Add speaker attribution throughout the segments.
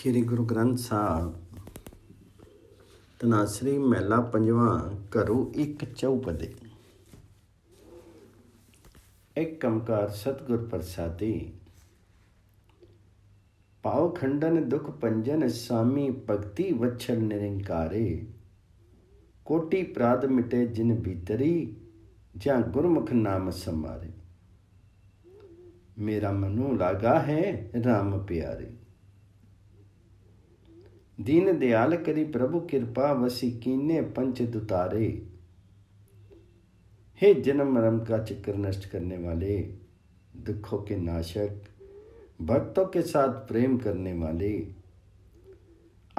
Speaker 1: ਸ੍ਰੀ ਗੁਰੂ ਗ੍ਰੰਥ ਸਾਹਿਬ ਤਨਾਸਰੀ ਮਹਿਲਾ ਪੰਜਵਾਂ ਘਰੂ ਇੱਕ ਚੌਪਦੇ ਇੱਕ ਕੰਕਾਰ ਸਤਗੁਰ ਪ੍ਰਸਾਦੀ ਪਾਉ ਖੰਡਨ ਦੁਖ ਪੰਜਨ ਸਾਮੀ ਭਗਤੀ ਵਛਲ ਨਿਰੰਕਾਰੇ ਕੋਟੀ ਪ੍ਰਾਦ ਮਿਟੇ ਜਿਨ ਬੀਤਰੀ ਜਾਂ ਗੁਰਮੁਖ ਨਾਮ ਸਮਾਰੇ ਮੇਰਾ ਮਨੂ ਲਾਗਾ ਹੈ ਰਾਮ ਪਿਆਰੇ दीन दयाल करी प्रभु कृपा वसी कीने पंच दुतारे हे जन्म मरम का चक्कर नष्ट करने वाले दुखों के नाशक भक्तों के साथ प्रेम करने वाले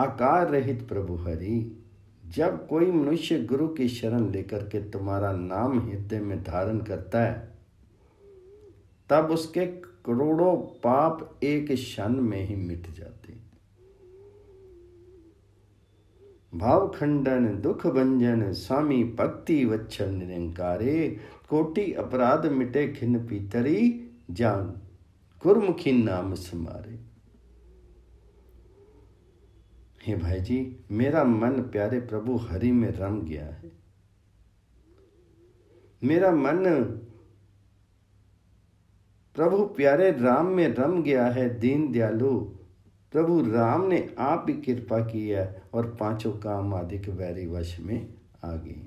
Speaker 1: आकार रहित प्रभु हरि जब कोई मनुष्य गुरु की शरण लेकर के तुम्हारा नाम हृदय में धारण करता है तब उसके करोड़ों पाप एक क्षण में ही मिट जाते भाव खंडन दुख भंजन स्वामी भक्ति वच्छल निरंकारे कोटि अपराध मिटे खिन पीतरी जान गुरमुखी नाम समारे हे भाई जी मेरा मन प्यारे प्रभु हरि में रम गया है मेरा मन प्रभु प्यारे राम में रम गया है दीन दयालु प्रभु राम ने आप ही कृपा की है और पांचों काम अधिक वैरी वश में आ गए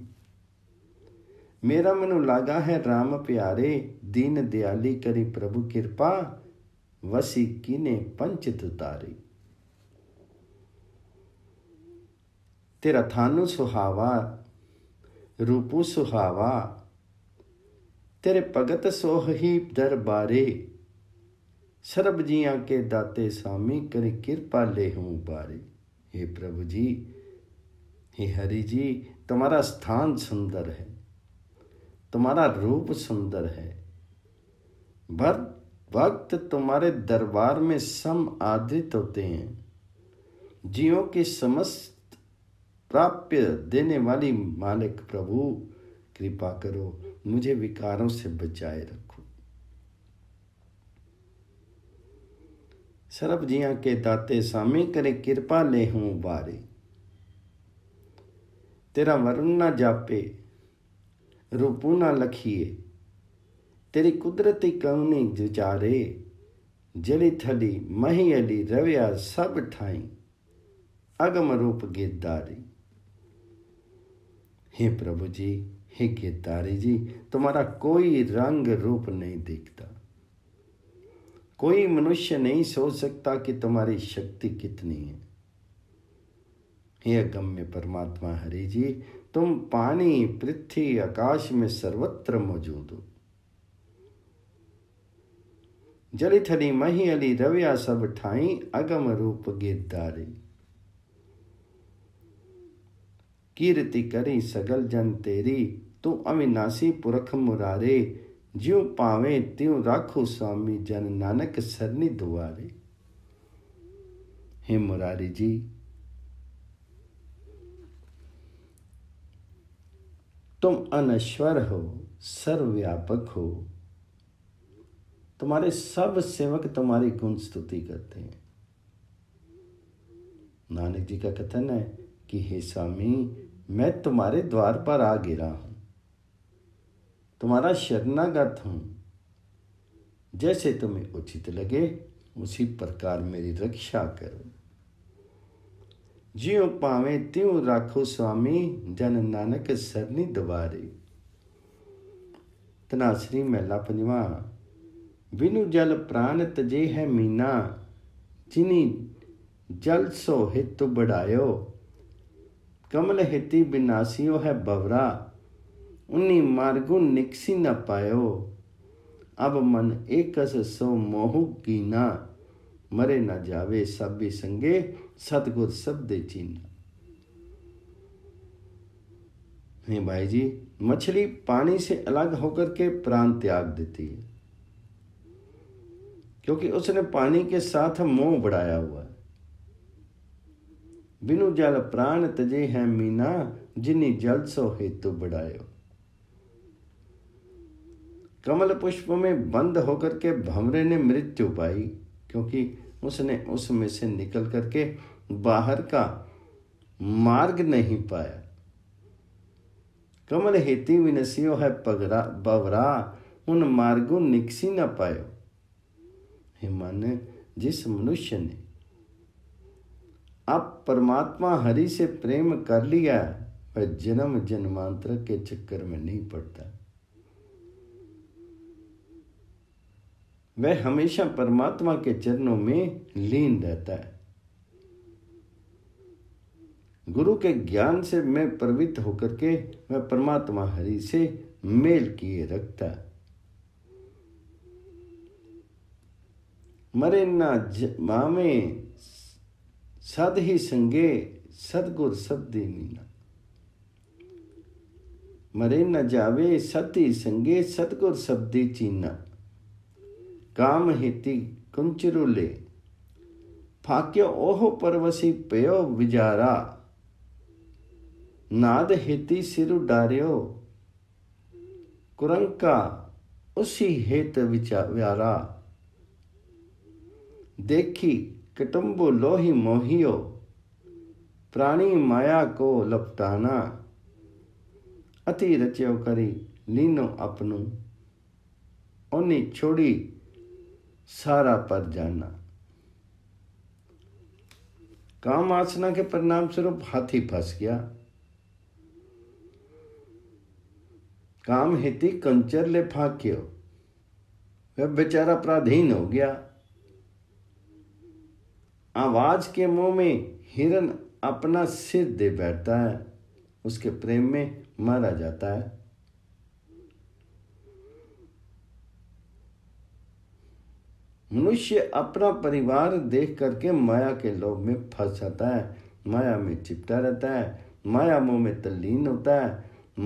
Speaker 1: मेरा मनु लागा है राम प्यारे दीन दयाली करी प्रभु कृपा वसी किने पंचित तारी तेरा थानु सुहावा रूपू सुहावा तेरे भगत सोह ही दरबारे ਸਰਬ जिया के दाते स्वामी करे कृपा ले हूँ बारे हे प्रभु जी हे हरि जी तुम्हारा स्थान सुंदर है तुम्हारा रूप सुंदर है भर वक्त तुम्हारे दरबार में सम आदृत होते हैं जीवों के समस्त प्राप्य देने वाली मालिक प्रभु कृपा करो मुझे विकारों से बचाए रखो सरब जिया के दाते सामे करे कृपा ले हूँ बारे तेरा वरुण ना जापे रूपू ना लखिए तेरी कुदरती कवनी जुचारे जड़ी थली मही अली रविया सब ठाई अगम रूप गिरदारी हे प्रभु जी हे गिरदारी जी तुम्हारा कोई रंग रूप नहीं देखता कोई मनुष्य नहीं सोच सकता कि तुम्हारी शक्ति कितनी है हे अगम्य परमात्मा हरि जी तुम पानी पृथ्वी आकाश में सर्वत्र मौजूद हो जलित मही अली रविया सब ठाई अगम रूप गिरदारी कीर्ति करी सगल जन तेरी तू अविनाशी पुरख मुरारे ज्यो पावे त्यों राखो स्वामी जन नानक सरनी दुआरे हे मुरारी जी तुम अनश्वर हो सर्वव्यापक हो तुम्हारे सब सेवक तुम्हारी गुण स्तुति करते हैं नानक जी का कथन है कि हे स्वामी मैं तुम्हारे द्वार पर आ गिरा हूं तुम्हारा शरणागत हूं जैसे तुम्हें उचित लगे उसी प्रकार मेरी रक्षा करो ज्यो पावे त्यों राखो स्वामी जन नानक सरनी दुबारे तनासरी मेला पंजवा बिनु जल प्राण तजे है मीना जिनी जल सो हित बढ़ायो कमल हिति बिनासियो है बवरा ઉની मार्गो निकसी न पायो अब मन एक सो मोह कीना मरे ना जावे सभी संगे सतगुर सब दे चीना हे भाई जी मछली पानी से अलग होकर के प्राण त्याग देती है क्योंकि उसने पानी के साथ मोह बढ़ाया हुआ है बिनु जल प्राण तजे है मीना जिनी जल सो हेतु बढ़ायो कमल पुष्प में बंद होकर के भमरे ने मृत्यु पाई क्योंकि उसने उसमें से निकल करके बाहर का मार्ग नहीं पाया कमल हेती विनसियो है पगरा बवरा उन मार्गो निकसी न पायो हिमन जिस मनुष्य ने अब परमात्मा हरि से प्रेम कर लिया वह जन्म जन्मांतर के चक्कर में नहीं पड़ता वह हमेशा परमात्मा के चरणों में लीन रहता है गुरु के ज्ञान से मैं प्रवृत्त होकर के वह परमात्मा हरि से मेल किए रखता मरे ना मामे सद ही संगे सदगुर सब नीना मरे न जावे सती संगे सब दी चीना ಕಾಮಹಿತಿ ಕುಂಚಿರುಲೆ ಫಾಕ್ಯ ಓಹೋ ಪರ್ವಸಿ ಪೆಯೋ ವಿಜಾರ नाद हेति सिरु डार्यो कुरंका उसी हेत विचारा देखी कटुम्बु लोही मोहियो प्राणी माया को लपटाना अति रचयो करी लीनो अपनु ओनी छोड़ी सारा पर जाना काम आसना के परिणाम स्वरूप हाथी फंस गया काम हेति कंचर ले फाक्यो वह बेचारा पराधीन हो गया आवाज के मुंह में हिरन अपना सिर दे बैठता है उसके प्रेम में मारा जाता है मनुष्य अपना परिवार देख करके माया के लोभ में फंस जाता है माया में चिपटा रहता है माया मुंह में तल्लीन होता है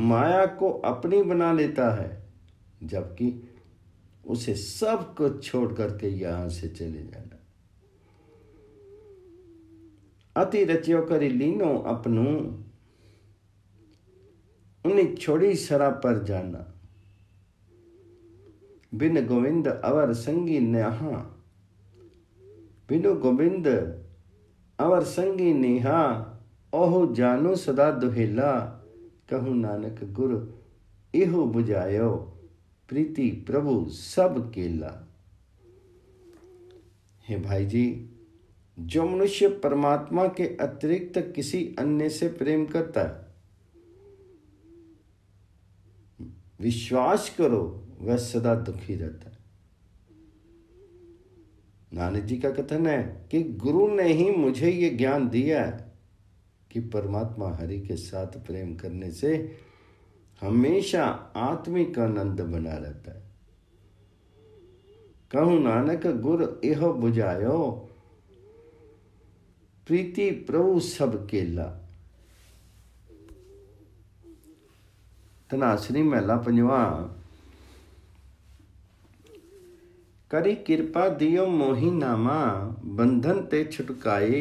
Speaker 1: माया को अपनी बना लेता है जबकि उसे सब कुछ छोड़ करके यहां से चले जाना अति रचियो करी लीनो अपनू उन्हें छोड़ी सरा पर जाना बिन गोविंद अवर संगी नेहा बिनु गोविंद अवर संगी नेहा ओहो जानो सदा दुहेला कहू नानक गुरु इहो बुझायो प्रीति प्रभु सब केला हे भाई जी जो मनुष्य परमात्मा के अतिरिक्त किसी अन्य से प्रेम करता है विश्वास करो वह सदा दुखी रहता है नानक जी का कथन है कि गुरु ने ही मुझे ये ज्ञान दिया है कि परमात्मा हरि के साथ प्रेम करने से हमेशा आत्मिक आनंद बना रहता है कहू नानक गुरु यह बुझायो प्रीति प्रभु सब केला ਤਨਾਸਰੀ ਮਹਿਲਾ पंजवा करी कृपा दियो मोही नामा बंधन ते छुटकाए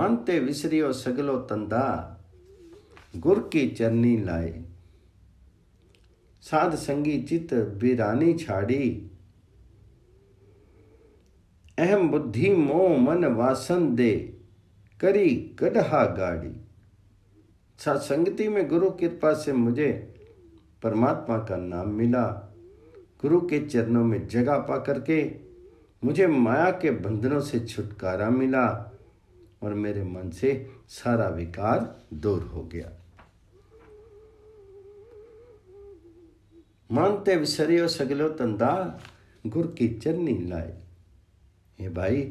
Speaker 1: मन ते विसरियो सगलो तंदा गुर की चरनी लाए साध संगी चित बिरानी छाड़ी अहम बुद्धि मोह मन वासन दे करी गढ़ा गाड़ी सत्संगति में गुरु कृपा से मुझे परमात्मा का नाम मिला गुरु के चरणों में जगह पा करके मुझे माया के बंधनों से छुटकारा मिला और मेरे मन से सारा विकार दूर हो गया मानते विसरियो सगलो तंदा गुर की चरनी लाए हे भाई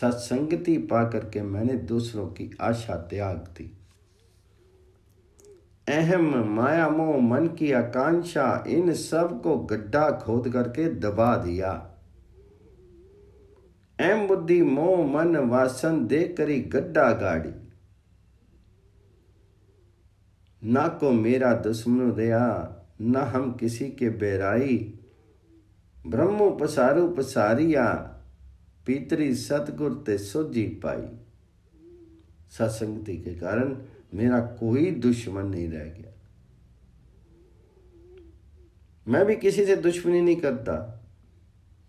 Speaker 1: सत्संगति पा करके मैंने दूसरों की आशा त्याग दी अहम माया मोह मन की आकांक्षा इन सब को गड्ढा खोद करके दबा दिया एम बुद्धि मोह मन वासन दे करी गड्ढा गाड़ी ना को मेरा दुश्मन दया न हम किसी के बेराई ब्रह्मो पसारू पसारिया पितरी सतगुर ते सोजी पाई सत्संगति के कारण मेरा कोई दुश्मन नहीं रह गया मैं भी किसी से दुश्मनी नहीं करता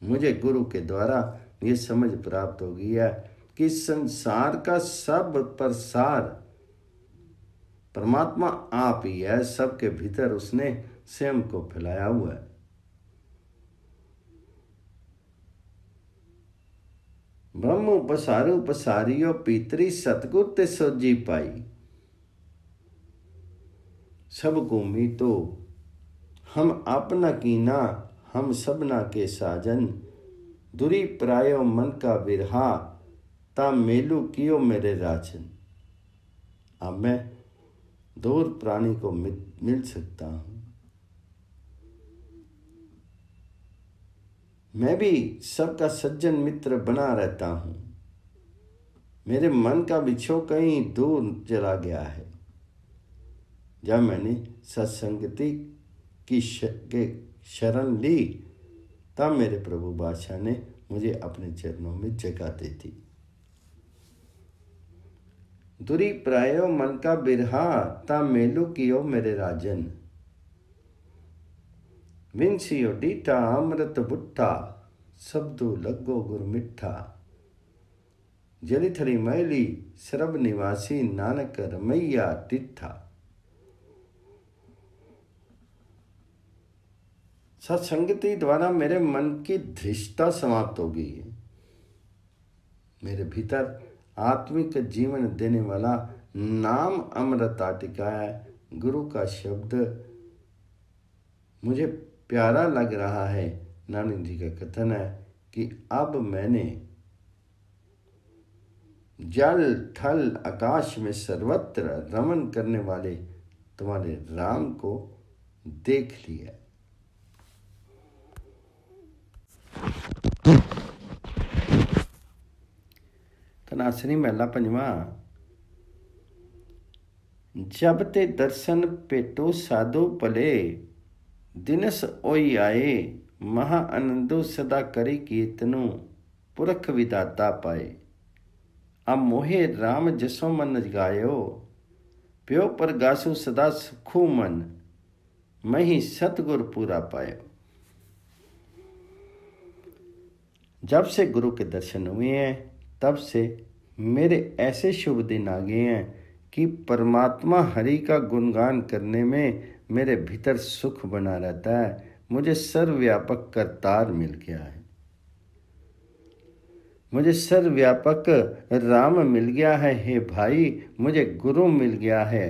Speaker 1: मुझे गुरु के द्वारा ये समझ प्राप्त हो गई है कि संसार का सब प्रसार परमात्मा आप ही है सबके भीतर उसने स्वयं को फैलाया हुआ है ब्रह्म उपसारू उपसारियो पितरी सतगुर ते सोजी पाई सबको मीतो हम अपना कीना हम सबना के साजन दुरी प्रायो मन का विरहा ता मेलू कियो मेरे राजन अब मैं दूर प्राणी को मिल सकता हूँ मैं भी सबका सज्जन मित्र बना रहता हूँ मेरे मन का बिछो कहीं दूर चला गया है जब मैंने सत्संगति की शरण ली तब मेरे प्रभु बादशाह ने मुझे अपने चरणों में जगा दे दी दुरी प्रायो मन का बिरहा ता की कियो मेरे राजन विंसियो डीटा अमृत बुट्ठा शब्दो लगो गुरु मिठा जलिथली मैली सरब निवासी नानक रमैया टिठा सत्संगति द्वारा मेरे मन की धृष्टता समाप्त होगी मेरे भीतर आत्मिक जीवन देने वाला नाम अमृता आटिका है गुरु का शब्द मुझे प्यारा लग रहा है नानी जी का कथन है कि अब मैंने जल थल आकाश में सर्वत्र रमन करने वाले तुम्हारे राम को देख लिया तनासनी महला पंजवा जब ते दर्शन पेटो साधो पले दिनस ओ आए महा आनंदो सदा करी कीर्तनु पुरख विदाता पाए आ मोहे राम जसो मन गायो प्यो पर गासु सदा सुखु मन मही सतगुर पूरा पायो जब से गुरु के दर्शन हुए हैं तब से मेरे ऐसे शुभ दिन आ गए हैं कि परमात्मा हरि का गुणगान करने में मेरे भीतर सुख बना रहता है मुझे सर्वव्यापक करतार मिल गया है मुझे सर्वव्यापक राम मिल गया है हे भाई मुझे गुरु मिल गया है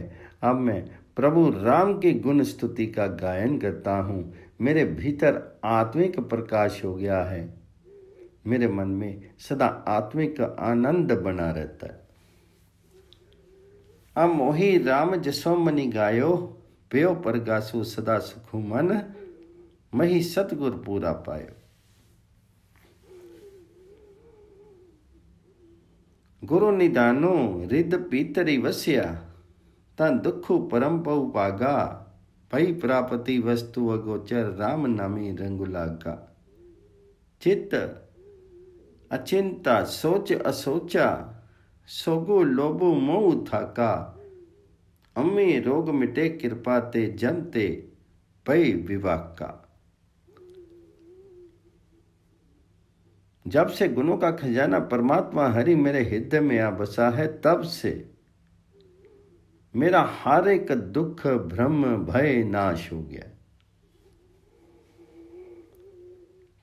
Speaker 1: अब मैं प्रभु राम की गुण स्तुति का गायन करता हूँ मेरे भीतर आत्मिक प्रकाश हो गया है मेरे मन में सदा आत्मिक आनंद बना रहता है अमोही राम जसो मनी गायो प्यो पर गासु सदा सुखु मन मही सतगुर पूरा पायो गुरु निदानो रिद पीतरी वस्या तन दुखु परम पऊ पागा पई प्रापति वस्तु अगोचर राम नामी रंगुलागा चित अचिंता सोच असोचा सोगो लोबो मोह थाका अम्मी रोग मिटे कृपा ते जनते पै विवाह का जब से गुणों का खजाना परमात्मा हरि मेरे हृदय में आ बसा है तब से मेरा हर एक दुख भ्रम भय नाश हो गया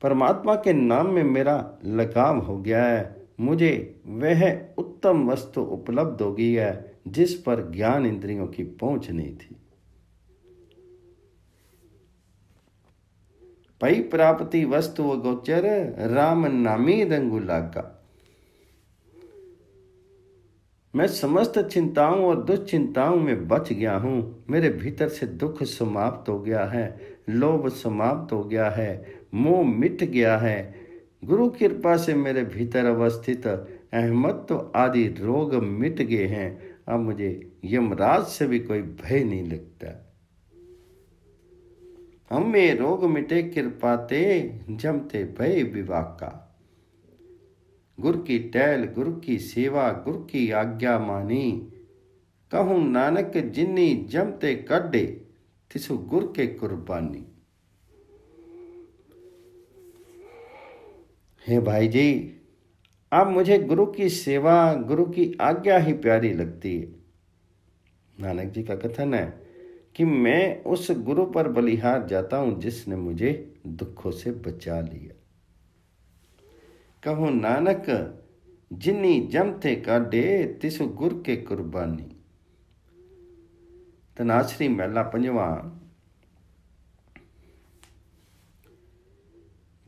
Speaker 1: परमात्मा के नाम में मेरा लगाव हो गया है मुझे वह उत्तम वस्तु उपलब्ध हो गई है जिस पर ज्ञान इंद्रियों की पहुंच नहीं थी पई प्राप्ति वस्तु गोचर राम नामी रंगुला का मैं समस्त चिंताओं और दुश्चिंताओं में बच गया हूँ मेरे भीतर से दुख समाप्त हो गया है लोभ समाप्त हो गया है मोह मिट गया है गुरु कृपा से मेरे भीतर अवस्थित अहमत्व तो आदि रोग मिट गए हैं अब मुझे यमराज से भी कोई भय नहीं लगता हमें रोग मिटे कृपाते जमते भय विवाह का गुरु की टैल गुरु की सेवा गुरु की आज्ञा मानी कहूँ नानक जिन्नी जमते कडे तिसु गुर के कुर्बानी हे भाई जी अब मुझे गुरु की सेवा गुरु की आज्ञा ही प्यारी लगती है नानक जी का कथन है कि मैं उस गुरु पर बलिहार जाता हूं जिसने मुझे दुखों से बचा लिया कहो नानक जिनी जमते डे तिस गुर के कुर्बानी तनाशरी मेला पंजवा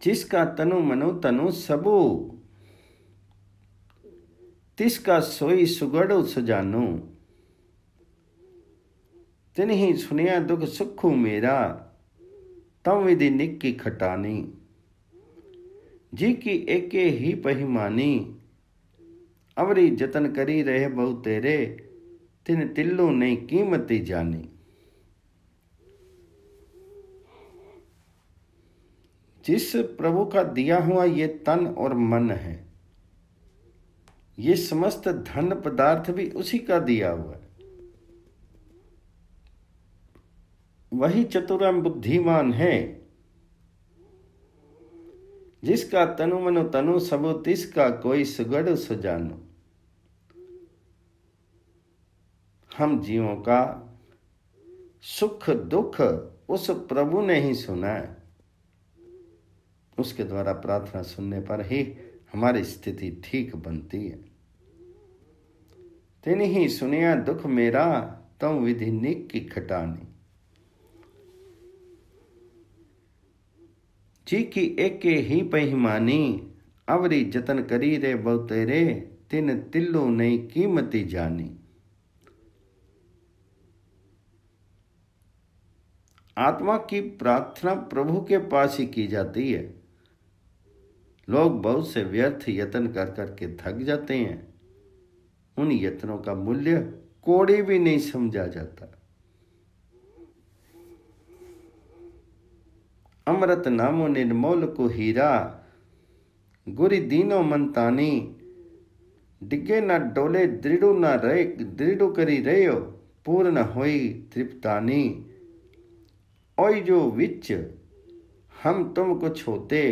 Speaker 1: जिस का तनु मनु तनु सबो तिस का सोई सुगड़ सुजानु तिन ही सुनिया दुख सुखु मेरा तम विधि निक्की खटानी जी की एके ही पहिमानी अवरी जतन करी रहे बहु तेरे तिन तिल्लू नहीं कीमती जानी जिस प्रभु का दिया हुआ ये तन और मन है ये समस्त धन पदार्थ भी उसी का दिया हुआ है वही चतुराम बुद्धिमान है जिसका तनु मनु तनु सबो तिसका कोई सुगढ़ सुजानो हम जीवों का सुख दुख उस प्रभु ने ही सुना है उसके द्वारा प्रार्थना सुनने पर ही हमारी स्थिति ठीक बनती है तिन ही सुनिया दुख मेरा तम विधि निक की खटानी जी की एक ही पहिमानी अवरी जतन करी रे बहुतेरे तिन तिल्लू नई कीमती जानी आत्मा की प्रार्थना प्रभु के पास ही की जाती है लोग बहुत से व्यर्थ यत्न कर कर के थक जाते हैं उन यत्नों का मूल्य कोड़ी भी नहीं समझा जाता अमृत नामो निर्मोल को हीरा गुरी दीनो मनतानी डिगे ना डोले दृढ़ ना रहे दृढ़ करी रहे हो पूर्ण होई तृप्तानी और जो विच हम तुम कुछ होते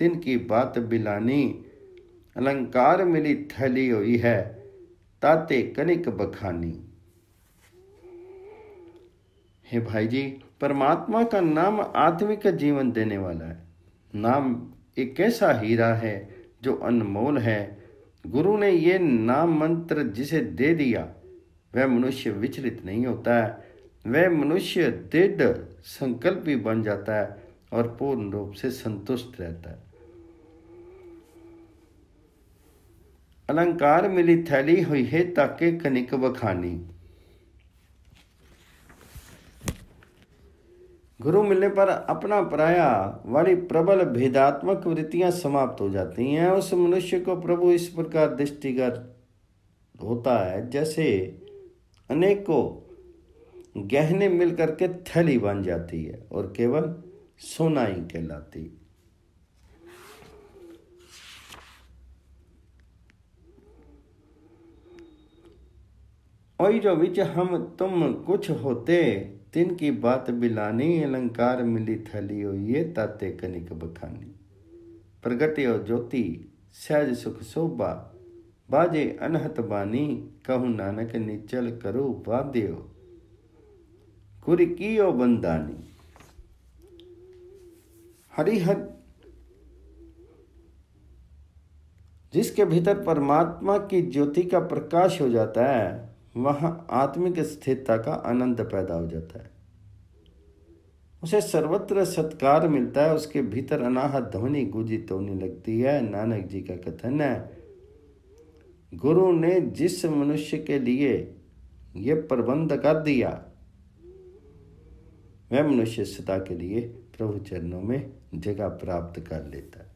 Speaker 1: तिनकी बात बिलानी अलंकार मिली थैली हुई है ताते कनिक बखानी हे भाई जी परमात्मा का नाम आत्मिक जीवन देने वाला है नाम एक ऐसा हीरा है जो अनमोल है गुरु ने ये नाम मंत्र जिसे दे दिया वह मनुष्य विचलित नहीं होता है वह मनुष्य दृढ़ संकल्प भी बन जाता है और पूर्ण रूप से संतुष्ट रहता है अलंकार मिली थैली हुई है ताके कनिक बखानी गुरु मिलने पर अपना पराया वाली प्रबल भेदात्मक वृत्तियां समाप्त हो जाती हैं उस मनुष्य को प्रभु इस प्रकार दृष्टिगत होता है जैसे अनेकों गहने मिलकर के थैली बन जाती है और केवल सोना ही कहलाती जो विच हम तुम कुछ होते तिन की बात बिलानी अलंकार मिली थली हो ये ताते कनिक बखानी प्रगति और ज्योति सहज सुख शोभा बाजे अनहत बानी कहु नानक निचल करो वाद्यो ओ बंदानी हरिहर जिसके भीतर परमात्मा की ज्योति का प्रकाश हो जाता है वहाँ आत्मिक स्थिरता का आनंद पैदा हो जाता है उसे सर्वत्र सत्कार मिलता है उसके भीतर अनाहत ध्वनि गुजित होने लगती है नानक जी का कथन है गुरु ने जिस मनुष्य के लिए यह प्रबंध कर दिया वह मनुष्य सदा के लिए प्रभु चरणों में जगह प्राप्त कर लेता है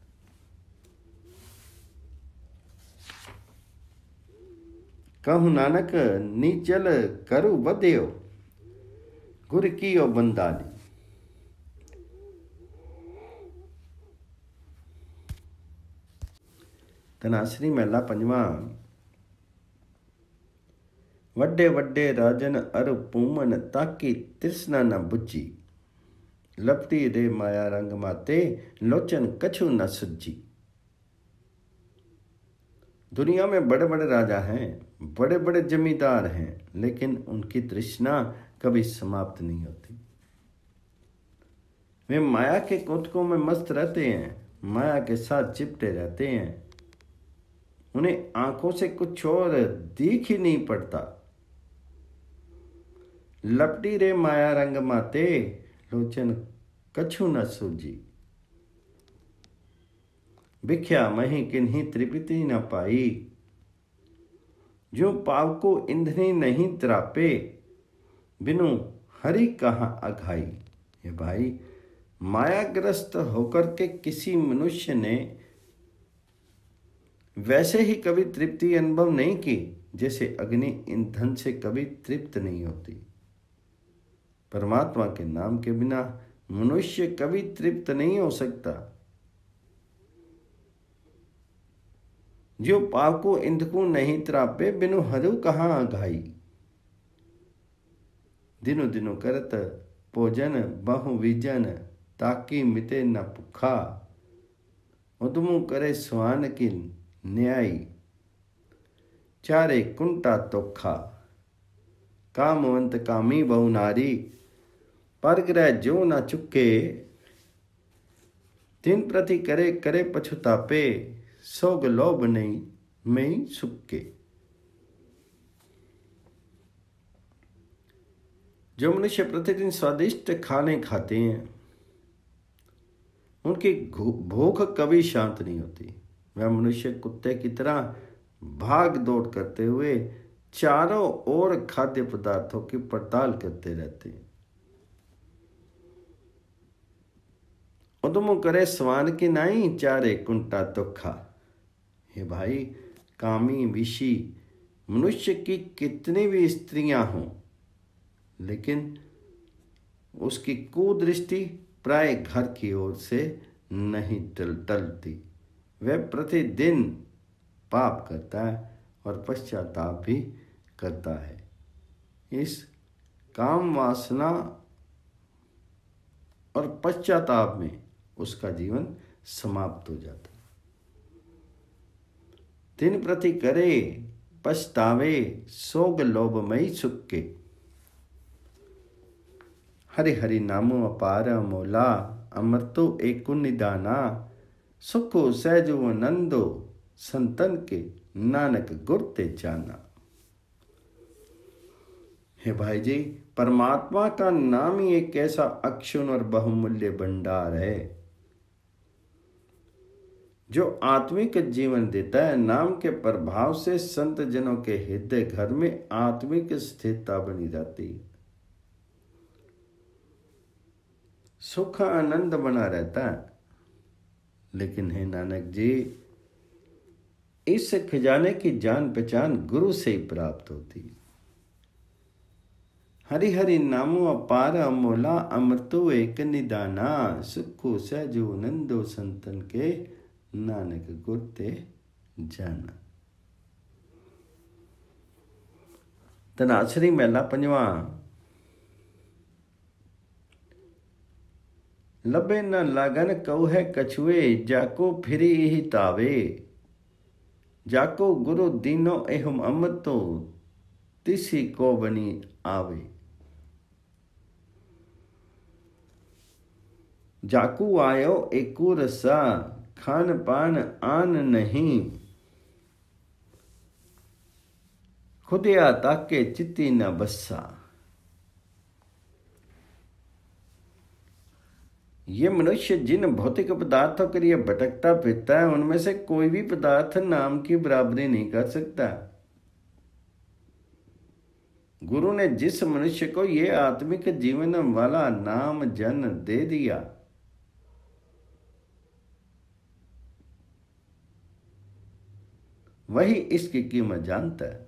Speaker 1: कहूँ नानक नीचल करु बध्यो गुर की ओ बंदा दी तनासरी महला पंजवा वड्डे वड्डे राजन अर पूमन ताकि तिरसना न बुझी लपटी दे माया रंग माते लोचन कछु न सुझी दुनिया में बड़े बड़े राजा हैं बड़े बड़े जमींदार हैं लेकिन उनकी तृष्णा कभी समाप्त नहीं होती वे माया के कोटकों में मस्त रहते हैं माया के साथ चिपटे रहते हैं उन्हें आंखों से कुछ और दिख ही नहीं पड़ता लपटी रे माया रंग माते लोचन कछु न सूझी भिख्या मही किन्हीं त्रिपिति न पाई जो पाव को इंधनी नहीं त्रापे बिनु हरि कहाँ अघाई ये भाई मायाग्रस्त होकर के किसी मनुष्य ने वैसे ही कभी तृप्ति अनुभव नहीं की जैसे अग्नि ईंधन से कभी तृप्त नहीं होती परमात्मा के नाम के बिना मनुष्य कभी तृप्त नहीं हो सकता जो पावको इंदकु नहीं त्रापे बिनु हरु कहाँ गाई दिनों दिनों करत भोजन बहु विजन ताकि मिते न पुखा उदमु करे सुहान की न्याय चारे कुंटा तोखा कामवंत कामी बहु नारी पर ग्रह जो न चुके तीन प्रति करे करे पछुतापे सोगलो बनई सुख सुक्के जो मनुष्य प्रतिदिन स्वादिष्ट खाने खाते हैं उनकी भूख कभी शांत नहीं होती वह मनुष्य कुत्ते की तरह भाग दौड़ करते हुए चारों ओर खाद्य पदार्थों की पड़ताल करते रहते हैं उदम करे स्वान की नाई चारे कुंटा तो खा हे भाई कामी विषि मनुष्य की कितनी भी स्त्रियां हों लेकिन उसकी कुदृष्टि प्राय घर की ओर से नहीं टल टलती वह प्रतिदिन पाप करता है और पश्चाताप भी करता है इस काम वासना और पश्चाताप में उसका जीवन समाप्त हो जाता है तिन प्रति करे पछतावे सोग लोभमयी सुख के हरि हरि नामो अपार मोला अमृतो एक निदाना सुखो सहजो नंदो संतन के नानक गुरते जाना हे भाई जी परमात्मा का नाम ही एक ऐसा अक्षुण और बहुमूल्य भंडार है जो आत्मिक जीवन देता है नाम के प्रभाव से संत जनों के हृदय घर में आत्मिक स्थिरता बनी रहती है सुख आनंद बना रहता है लेकिन हे नानक जी इस खजाने की जान पहचान गुरु से ही प्राप्त होती है हरि हरि नामो अपार अमोला अमृतो एक निदाना सुखो सहजो नंदो संतन के नानक गुरते जन तनासरी मेला पंजा लभे न लागन कौ है कछुए जाको फिरी ही तावे जाको गुरु दीनो एहम अमतो तिसी को बनी आवे जाकू आयो एकू रसा खान पान आन नहीं खुदिया ताके चित्ती न बसा ये मनुष्य जिन भौतिक पदार्थों के लिए भटकता फिरता है उनमें से कोई भी पदार्थ नाम की बराबरी नहीं कर सकता गुरु ने जिस मनुष्य को ये आत्मिक जीवन वाला नाम जन दे दिया वही इसकी कीमत जानता है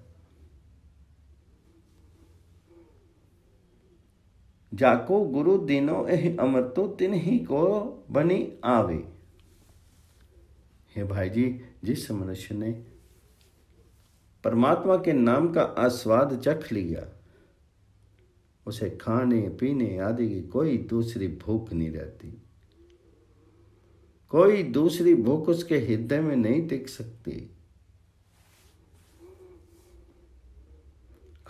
Speaker 1: जाको गुरु दिनो एह तो तिन ही को बनी आवे हे भाई जी जिस मनुष्य ने परमात्मा के नाम का आस्वाद चख लिया उसे खाने पीने आदि की कोई दूसरी भूख नहीं रहती कोई दूसरी भूख उसके हृदय में नहीं टिक सकती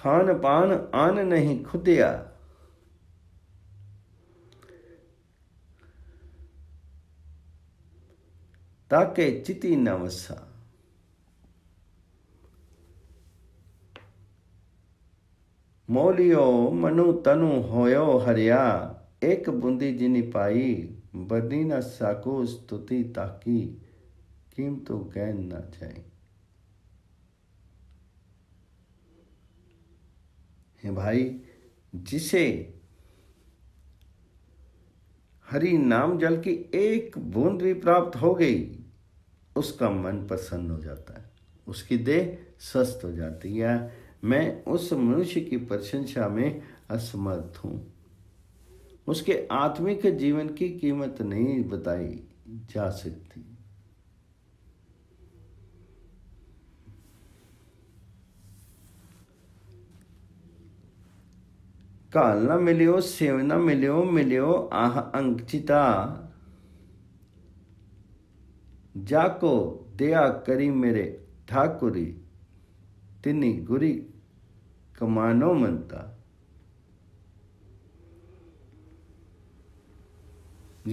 Speaker 1: खान पान आन नहीं खुदिया ताके चिति न वसा मोलियो मनु तनु होयो हरिया एक बूंदी जिनी पाई बदी न साको स्तुति ताकी कीमतों गैन न जाए हैं भाई जिसे हरि नाम जल की एक बूंद भी प्राप्त हो गई उसका मन प्रसन्न हो जाता है उसकी देह स्वस्थ हो जाती है मैं उस मनुष्य की प्रशंसा में असमर्थ हूँ उसके आत्मिक जीवन की कीमत नहीं बताई जा सकती काल न मिलियो सेव न मिलियो मिलियो आह अंकिता जाको दया करी मेरे ठाकुरी तिनी गुरी कमानो मनता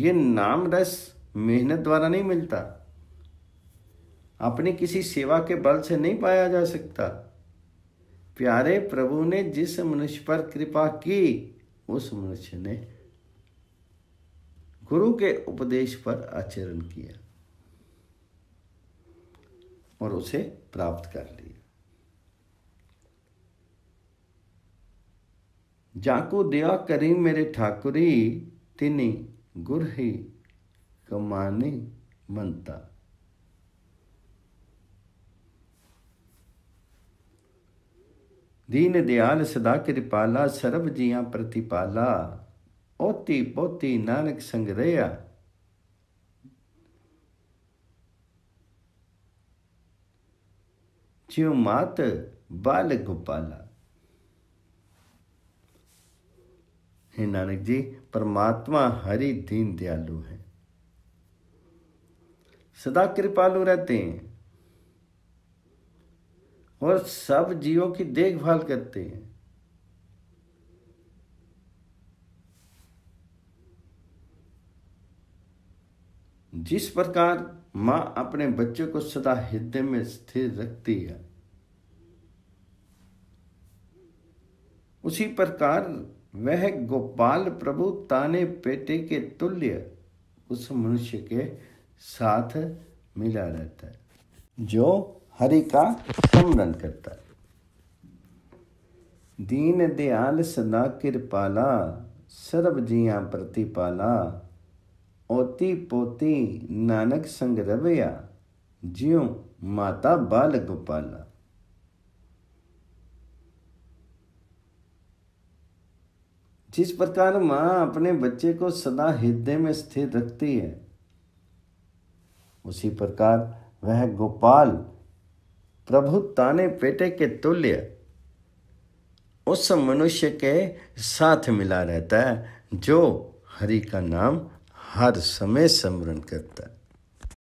Speaker 1: ये नाम रस मेहनत द्वारा नहीं मिलता अपनी किसी सेवा के बल से नहीं पाया जा सकता प्यारे प्रभु ने जिस मनुष्य पर कृपा की उस मनुष्य ने गुरु के उपदेश पर आचरण किया और उसे प्राप्त कर लिया जाकू दया करी मेरे ठाकुरी तिनी गुर ही कमानी मनता दीन दयाल सदा कृपाला सर्व जिया प्रतिपाला ओती पोती नानक संग रया ज्यो मात बाल गोपाला हे नानक जी परमात्मा हरि दीन दयालु है सदा कृपालु रहते हैं और सब जीवों की देखभाल करते हैं जिस प्रकार मां अपने बच्चों को सदा हृदय में स्थिर रखती है उसी प्रकार वह गोपाल प्रभु ताने पेटे के तुल्य उस मनुष्य के साथ मिला रहता है जो हरि का स्मरण करता है दीन दयाल सदा कृपाला सर्व जिया प्रतिपाला ओती पोती नानक संग रविया ज्यो माता बाल गोपाला जिस प्रकार माँ अपने बच्चे को सदा हृदय में स्थिर रखती है उसी प्रकार वह गोपाल प्रभु ताने पेटे के तुल्य उस मनुष्य के साथ मिला रहता है जो हरि का नाम हर समय स्मरण करता है